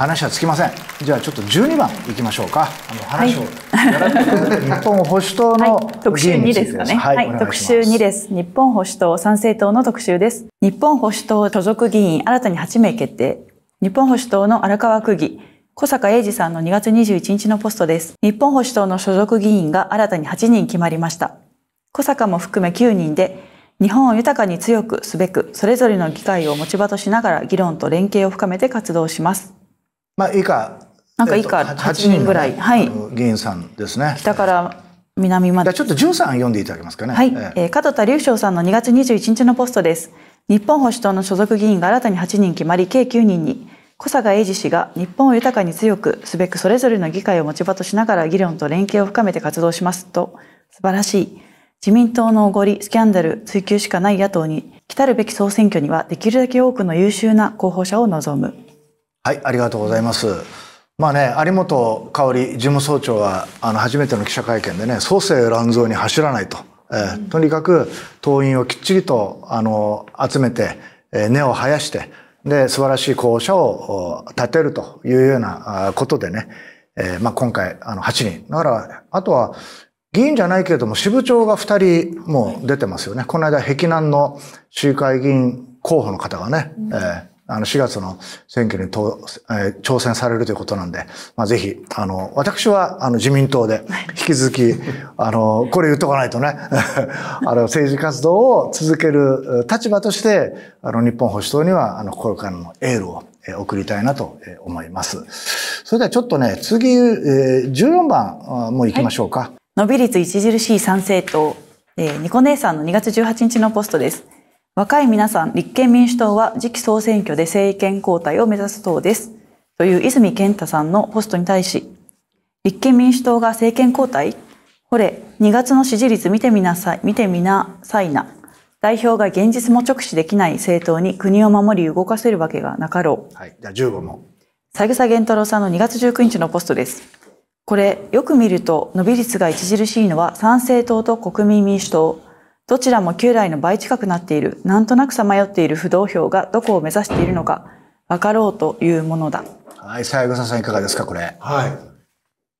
話はつきませんじゃあちょっと12番いきましょうかあの話を、はい、日本保守党の、特集2ですかね、はい、はい、特集2です日本保守党参政党の特集です日本保守党所属議員新たに8名決定日本保守党の荒川区議小坂英二さんの2月21日のポストです日本保守党の所属議員が新たに8人決まりました小坂も含め9人で日本を豊かに強くすべくそれぞれの議会を持ち場としながら議論と連携を深めて活動しますまあ、以下、なんか以下八人ぐらい、はい、議員さんですね。北から南まで。ちょっと13読んでいただけますかね。はい、えー、門田隆翔さんの2月21日のポストです。日本保守党の所属議員が新たに8人決まり、計9人に。小坂英二氏が日本を豊かに強くすべくそれぞれの議会を持ち場としながら議論と連携を深めて活動しますと、素晴らしい。自民党のおごり、スキャンダル、追及しかない野党に、来たるべき総選挙にはできるだけ多くの優秀な候補者を望む。はい、ありがとうございます。まあね、有本香里事務総長はあの初めての記者会見でね、創世乱造に走らないと、えー、とにかく党員をきっちりとあの集めて、えー、根を生やして、で素晴らしい候補者を立てるというようなことでね、えー、まあ今回あの8人。だからあとは議員じゃないけれども、支部長が2人もう出てますよね。この間、碧南の市議会議員候補の方がね、うん、えー、あの、4月の選挙にえー、挑戦されるということなんで、まあ、ぜひ、あの、私は、あの、自民党で、引き続き、あの、これ言っとかないとね、あの、政治活動を続ける立場として、あの、日本保守党には、あの、これからのエールを、え送りたいなと思います。それではちょっとね、次、えー、14番も行きましょうか。はい、伸び率著しい参政党、えー、ニコ姉さんの2月18日のポストです。若い皆さん、立憲民主党は次期総選挙で政権交代を目指す党です。という泉健太さんのポストに対し、立憲民主党が政権交代ほれ、2月の支持率見てみなさい、見てみなさいな。代表が現実も直視できない政党に国を守り動かせるわけがなかろう。はい。じゃあ15問。佐草玄源太郎さんの2月19日のポストです。これ、よく見ると伸び率が著しいのは参政党と国民民主党。どちらも旧来の倍近くなっている、なんとなくさまよっている不動票がどこを目指しているのか、分かろうというものだ。はい、最後さんいかがですか、これ。はい。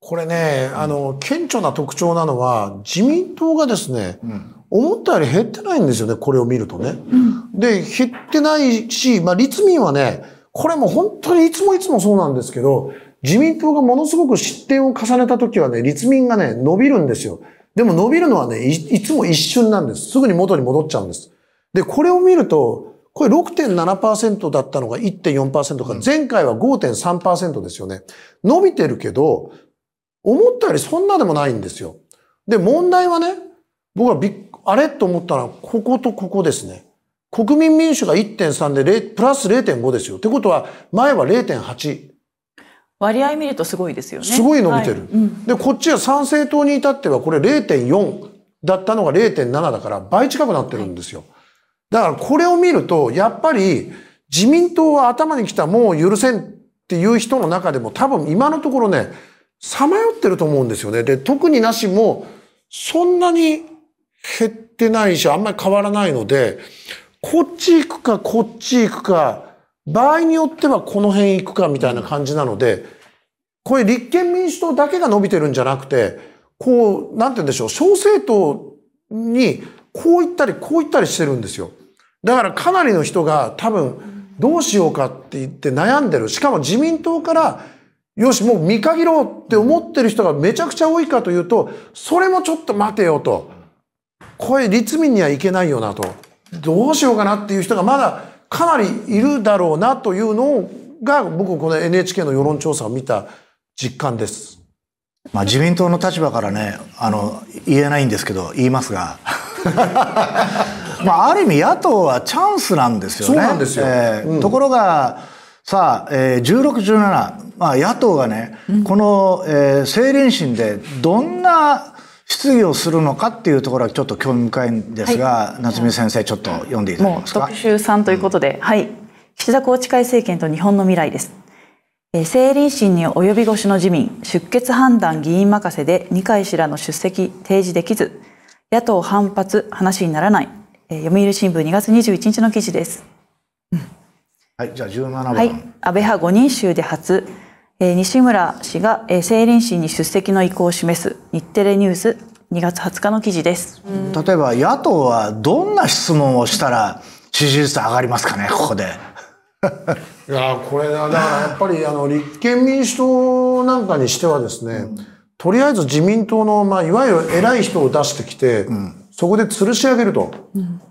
これね、あの、顕著な特徴なのは、自民党がですね、うん、思ったより減ってないんですよね、これを見るとね。うん、で、減ってないし、まあ、立民はね、これも本当にいつもいつもそうなんですけど、自民党がものすごく失点を重ねた時はね、立民がね、伸びるんですよ。でも伸びるのはねい、いつも一瞬なんです。すぐに元に戻っちゃうんです。で、これを見ると、これ6.7%だったのが1.4%か、うん、前回は5.3%ですよね。伸びてるけど、思ったよりそんなでもないんですよ。で、問題はね、僕はびあれと思ったのは、こことここですね。国民民主が1.3で、プラス0.5ですよ。ってことは、前は0.8。割合見るとすごいですよね。すごい伸びてる。はいうん、で、こっちは参政党に至ってはこれ0.4だったのが0.7だから倍近くなってるんですよ。だからこれを見ると、やっぱり自民党は頭にきたもう許せんっていう人の中でも多分今のところね、さまよってると思うんですよね。で、特になしもそんなに減ってないし、あんまり変わらないので、こっち行くかこっち行くか、場合によってはこの辺行くかみたいな感じなので、これ立憲民主党だけが伸びてるんじゃなくて、こう、なんて言うんでしょう、小政党にこう行ったりこう行ったりしてるんですよ。だからかなりの人が多分どうしようかって言って悩んでる。しかも自民党からよし、もう見限ろうって思ってる人がめちゃくちゃ多いかというと、それもちょっと待てよと。これ立民にはいけないよなと。どうしようかなっていう人がまだかなりいるだろうなというのが僕この NHK の世論調査を見た実感です。まあ、自民党の立場からねあの言えないんですけど言いますが まあ、ある意味野党はチャンスなんですよね。ところがさあ、えー、16、17、まあ、野党がね、うん、この、えー、政倫審でどんな質疑をするのかっていうところはちょっと興味深いんですが、はい、夏目先生ちょっと読んでいただけますか。特集3ということで、うん、はい岸田宏池会政権と日本の未来です。政倫審に及び腰の自民、出欠判断議員任せで二階氏らの出席提示できず、野党反発話にならない、読売新聞2月21日の記事です。はい、じゃあ17番。はい、安倍派5人衆で初、西村氏が政倫審に出席の意向を示す日テレニュース2月20日の記事です。例えば野党はどんな質問をしたら支持率上がりますかね、ここで。いやこれだからやっぱりあの立憲民主党なんかにしてはですね、うん、とりあえず自民党の、まあ、いわゆる偉い人を出してきて、うん、そこで吊るし上げると、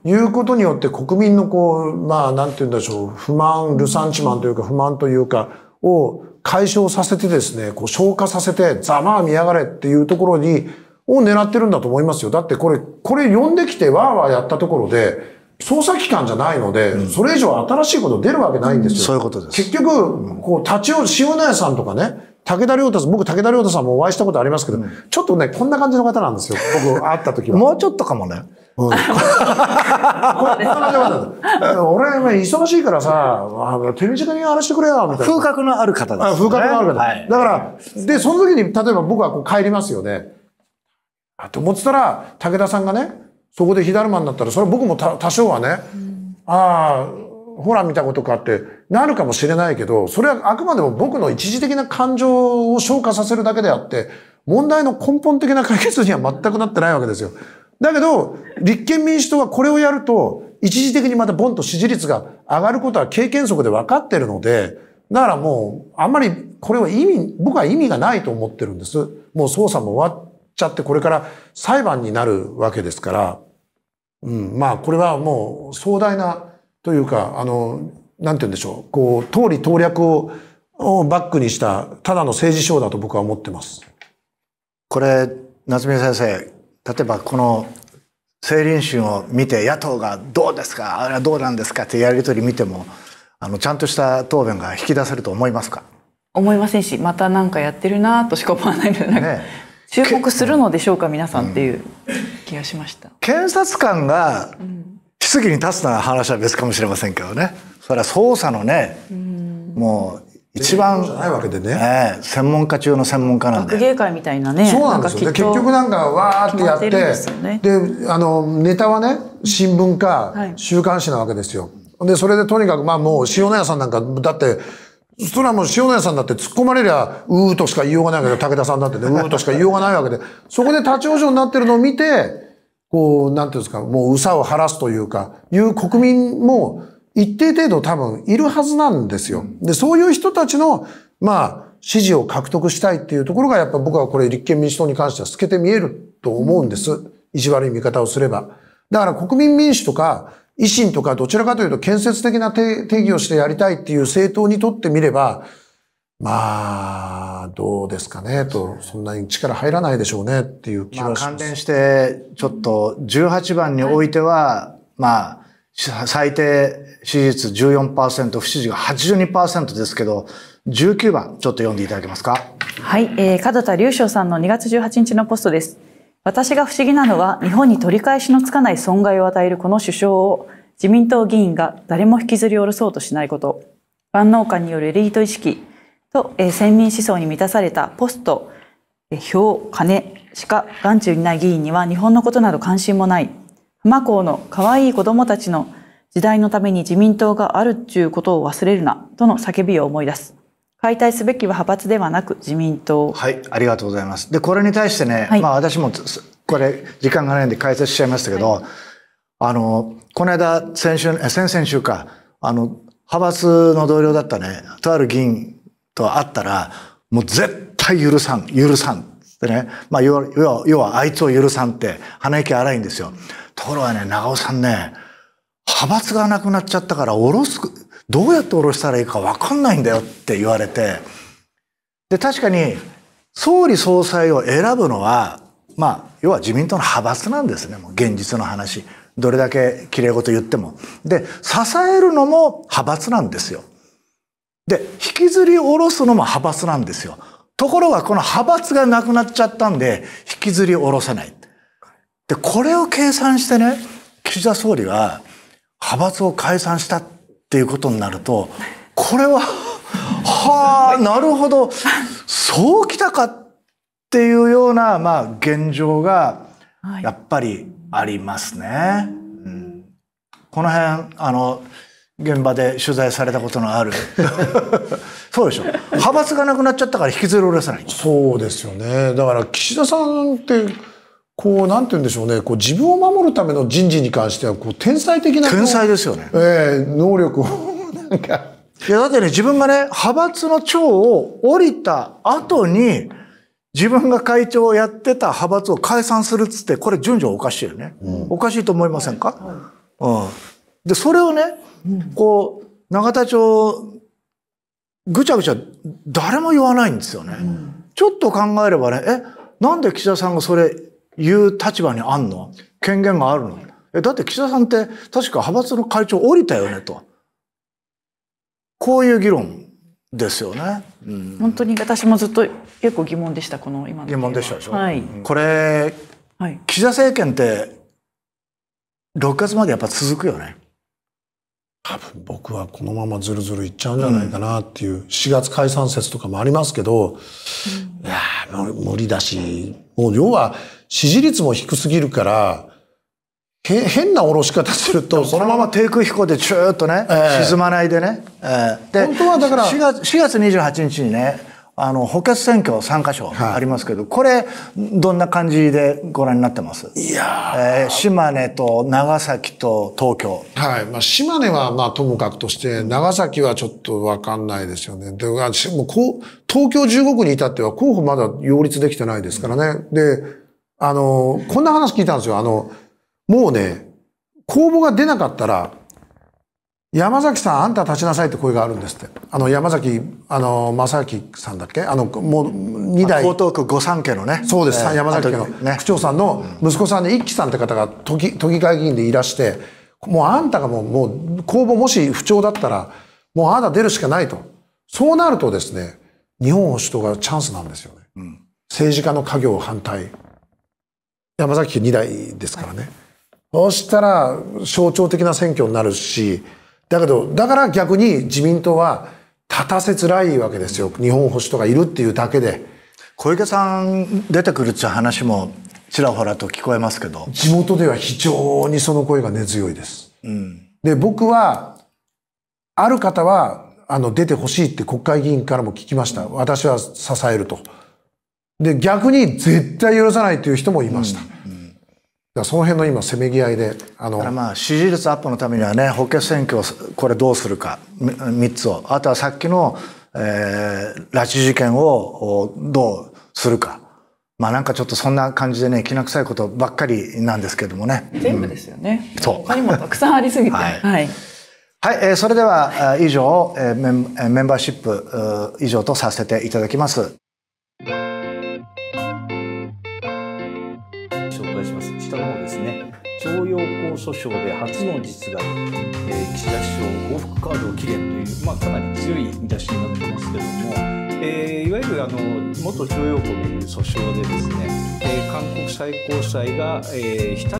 いうことによって国民のこうまあなんて言うんでしょう不満ルサンチマンというか不満というか。を解消させてですね、こう消化させて、ざまあ見やがれっていうところに、を狙ってるんだと思いますよ。だってこれ、これ呼んできてわーわーやったところで、捜査機関じゃないので、うん、それ以上新しいこと出るわけないんですよ。うん、そういうことです。結局、こう、立ち寄る、塩谷さんとかね、武田良太さん、僕武田良太さんもお会いしたことありますけど、うん、ちょっとね、こんな感じの方なんですよ。僕会った時は。もうちょっとかもね。うん、俺、忙しいからさ、手短にやらせてくれよ、みたいな。風格のある方です、ね、風格のある方。はい、だから、で、その時に、例えば僕はこう帰りますよね。と思ってたら、武田さんがね、そこで火だるまになったら、それ僕も多少はね、うん、ああ、ほら見たことかってなるかもしれないけど、それはあくまでも僕の一時的な感情を消化させるだけであって、問題の根本的な解決には全くなってないわけですよ。だけど、立憲民主党はこれをやると、一時的にまたボンと支持率が上がることは経験則で分かってるので、だからもう、あんまりこれは意味、僕は意味がないと思ってるんです。もう捜査も終わっちゃって、これから裁判になるわけですから、うん、まあこれはもう壮大なというか、あの、なんて言うんでしょう、こう、通り投略ををバックにした、ただの政治ショーだと僕は思ってます。これ、夏目先生、例えばこの政倫審を見て、野党がどうですか、あれはどうなんですかってやり取り見ても、あの、ちゃんとした答弁が引き出せると思いますか思いませんし、また何かやってるなとしか思わないので、ね、忠告するのでしょうか、皆さんっていう気がしました。検察官が、うん質疑に立つなら話は別かもしれませんけどねそれは捜査のねもう一番ないわけでね、えー、専門家中の専門家なんで学芸会みたいなねそうなんですよ、結局なんかわーってやってで、ねで、あのネタはね新聞か週刊誌なわけですよ、はい、でそれでとにかくまあもう塩谷さんなんかだってそれはもう塩谷さんだって突っ込まれりゃうーとしか言いようがないけど武田さんだってねうーとしか言いようがないわけでそこで立ち往生になってるのを見てこう、なんていうんですか、もううさを晴らすというか、いう国民も一定程度多分いるはずなんですよ。で、そういう人たちの、まあ、支持を獲得したいっていうところが、やっぱ僕はこれ立憲民主党に関しては透けて見えると思うんです。意地悪い見方をすれば。だから国民民主とか、維新とかどちらかというと建設的な定義をしてやりたいっていう政党にとってみれば、まあ、どうですかねと、そんなに力入らないでしょうねっていう気はします。まあ、関連して、ちょっと18番においては、まあ、最低支持率14%、不支持が82%ですけど、19番、ちょっと読んでいただけますか。はい、えー、門田隆翔さんの2月18日のポストです。私が不思議なのは、日本に取り返しのつかない損害を与えるこの首相を、自民党議員が誰も引きずり下ろそうとしないこと。万能感によるエリート意識、と、えー、先民思想に満たされたポスト、えー、票、金しか眼中にない議員には日本のことなど関心もない。浜港の可愛い子供たちの時代のために自民党があるっちゅうことを忘れるな、との叫びを思い出す。解体すべきは派閥ではなく自民党。はい、ありがとうございます。で、これに対してね、はい、まあ私もこれ時間がないんで解説しちゃいましたけど、はい、あの、この間、先週、先々週か、あの、派閥の同僚だったね、とある議員と会ったら、もう絶対許さん、許さん。てね、まあ、要は、要は、あいつを許さんって、鼻息荒いんですよ。ところがね、長尾さんね、派閥がなくなっちゃったから、おろす、どうやっておろしたらいいかわかんないんだよって言われて、で、確かに、総理総裁を選ぶのは、まあ、要は自民党の派閥なんですね、もう現実の話。どれだけ綺麗事言っても。で、支えるのも派閥なんですよ。で、引きずり下ろすのも派閥なんですよ。ところがこの派閥がなくなっちゃったんで、引きずり下ろせない。で、これを計算してね、岸田総理が派閥を解散したっていうことになると、これは、はあ、なるほど、そうきたかっていうような、まあ、現状が、やっぱりありますね。はいうん、この辺、あの、現場で取材されたことのある そうでしょ派閥がなくなっちゃったから引きずり下ろさないそうですよねだから岸田さんってこうなんて言うんでしょうねこう自分を守るための人事に関してはこう天才的な天才ですよね、えー、能力をなんかいやだってね自分がね派閥の長を降りた後に自分が会長をやってた派閥を解散するっつってこれ順序おかしいよね、うん、おかしいと思いませんか、はい、うんで、それをね、こう、永田町、ぐちゃぐちゃ誰も言わないんですよね。うん、ちょっと考えればね、え、なんで岸田さんがそれ言う立場にあんの権限があるのえ、だって岸田さんって確か派閥の会長降りたよねと。こういう議論ですよね。うん、本当に私もずっと結構疑問でした、この今の。疑問でしたでしょ。はい、これ、はい、岸田政権って6月までやっぱ続くよね。多分僕はこのままずるずるいっちゃうんじゃないかなっていう、うん、4月解散説とかもありますけど、うん、いや無理だし、もう要は支持率も低すぎるから、へ変な下ろし方すると、そのまま低空飛行でチューっとね、えー、沈まないでね。えー、で、本当はだから4月、4月28日にね、あの補欠選挙3か所ありますけど、はい、これどんな感じでご覧になってますいや、えー、島根と長崎と東京はい、まあ、島根はまあともかくとして長崎はちょっと分かんないですよねでもこう東京15区に至っては候補まだ擁立できてないですからね、うん、であのこんな話聞いたんですよあのもうね公募が出なかったら山崎さん、あんた立ちなさいって声があるんですって。あの、山崎、あの、正明さんだっけあの、もう、二代。江東区御三家のね。そうです。えー、山崎家の、ね、区長さんの息子さんで、一輝さんって方が都議、都議会議員でいらして、もうあんたがもう、もう、公募もし不調だったら、もうあなた出るしかないと。そうなるとですね、日本保守党がチャンスなんですよね。うん、政治家の家業反対。山崎家二代ですからね。そうしたら、象徴的な選挙になるし、だけど、だから逆に自民党は立たせづらいわけですよ。日本保守とかいるっていうだけで。小池さん出てくるって話もちらほらと聞こえますけど。地元では非常にその声が根強いです。うん、で、僕は、ある方は、あの、出てほしいって国会議員からも聞きました。私は支えると。で、逆に絶対許さないという人もいました。うんだその辺の今せめぎ合いであのまあ支持率アップのためにはね補欠選挙をこれどうするか3つをあとはさっきの、えー、拉致事件をどうするかまあなんかちょっとそんな感じでねきな臭いことばっかりなんですけどもね全部ですよね、うん、そう他にもたくさんありすぎてはい、はいはい、えー、それでは以上、えー、メンバーシップ以上とさせていただきます。徴用工訴訟で初の実害、えー、岸田首相報復カードを切れという、まあ、かなり強い見出しになってますけども、えー、いわゆるあの元徴用工という訴訟でですね、えー、韓国最高裁が、えー、日立